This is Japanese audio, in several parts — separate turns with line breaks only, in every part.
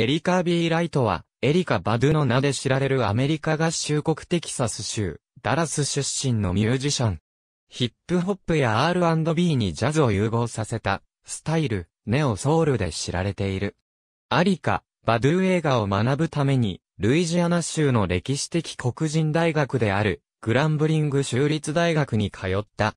エリカ・ビー・ライトは、エリカ・バドゥの名で知られるアメリカ合衆国テキサス州、ダラス出身のミュージシャン。ヒップホップや R&B にジャズを融合させた、スタイル、ネオソウルで知られている。アリカ、バドゥ映画を学ぶために、ルイジアナ州の歴史的黒人大学である、グランブリング州立大学に通った。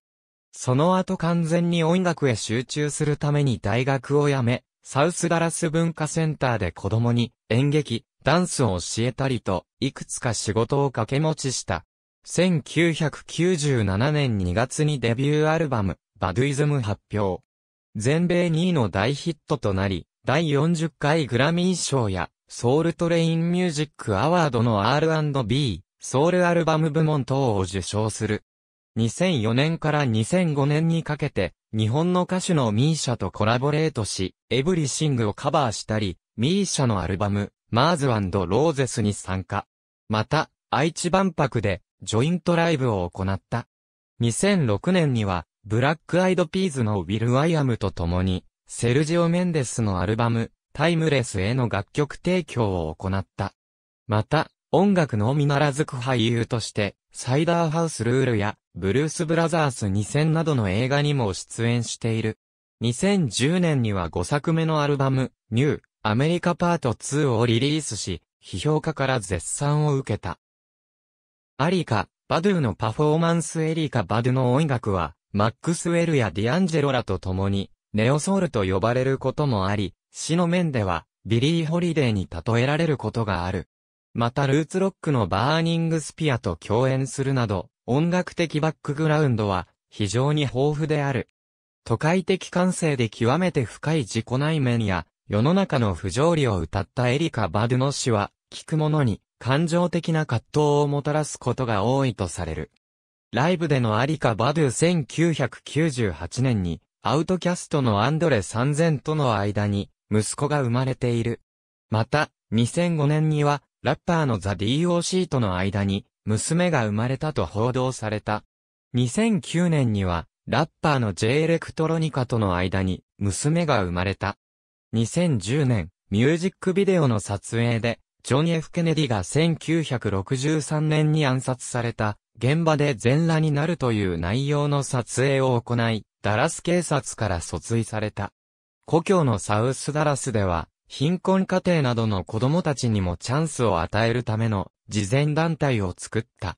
その後完全に音楽へ集中するために大学を辞め、サウスダラス文化センターで子供に演劇、ダンスを教えたりと、いくつか仕事を掛け持ちした。1997年2月にデビューアルバム、バドゥイズム発表。全米2位の大ヒットとなり、第40回グラミー賞や、ソウルトレインミュージックアワードの R&B、ソウルアルバム部門等を受賞する。2004年から2005年にかけて、日本の歌手の misia とコラボレートし、エブリシングをカバーしたり、misia のアルバム、マーズローゼスに参加。また、愛知万博で、ジョイントライブを行った。2006年には、ブラックアイドピーズのウィル・ワイアムと共に、セルジオ・メンデスのアルバム、タイムレスへの楽曲提供を行った。また、音楽のみならずく俳優として、サイダーハウスルールや、ブルース・ブラザース2000などの映画にも出演している。2010年には5作目のアルバム、ニュー、アメリカパート2をリリースし、批評家から絶賛を受けた。アリカ、バドゥのパフォーマンスエリカ・バドゥの音楽は、マックスウェルやディアンジェロらと共に、ネオソウルと呼ばれることもあり、詩の面では、ビリー・ホリデーに例えられることがある。またルーツロックのバーニングスピアと共演するなど、音楽的バックグラウンドは非常に豊富である。都会的感性で極めて深い自己内面や世の中の不条理を歌ったエリカ・バドゥの氏は、聴く者に感情的な葛藤をもたらすことが多いとされる。ライブでのアリカ・バドゥ1998年に、アウトキャストのアンドレ3000との間に、息子が生まれている。また、2005年には、ラッパーのザ・ DOC との間に、娘が生まれたと報道された。2009年には、ラッパーの J エレクトロニカとの間に、娘が生まれた。2010年、ミュージックビデオの撮影で、ジョン・ F・ ケネディが1963年に暗殺された、現場で全裸になるという内容の撮影を行い、ダラス警察から訴追された。故郷のサウスダラスでは、貧困家庭などの子供たちにもチャンスを与えるための、慈善団体を作った。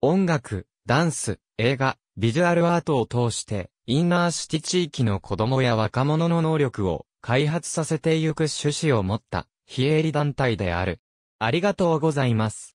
音楽、ダンス、映画、ビジュアルアートを通して、インナーシティ地域の子供や若者の能力を開発させてゆく趣旨を持った、非営利団体である。ありがとうございます。